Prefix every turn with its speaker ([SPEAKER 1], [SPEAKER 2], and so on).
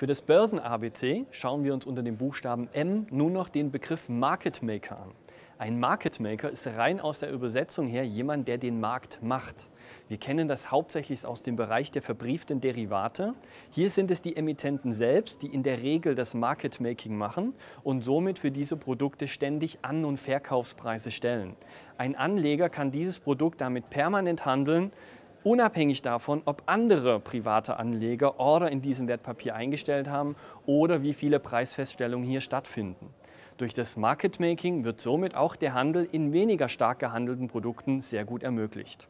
[SPEAKER 1] Für das Börsen-ABC schauen wir uns unter dem Buchstaben M nun noch den Begriff Market Maker an. Ein Market Maker ist rein aus der Übersetzung her jemand, der den Markt macht. Wir kennen das hauptsächlich aus dem Bereich der verbrieften Derivate. Hier sind es die Emittenten selbst, die in der Regel das Market Making machen und somit für diese Produkte ständig An- und Verkaufspreise stellen. Ein Anleger kann dieses Produkt damit permanent handeln, unabhängig davon, ob andere private Anleger Order in diesem Wertpapier eingestellt haben oder wie viele Preisfeststellungen hier stattfinden. Durch das Market Making wird somit auch der Handel in weniger stark gehandelten Produkten sehr gut ermöglicht.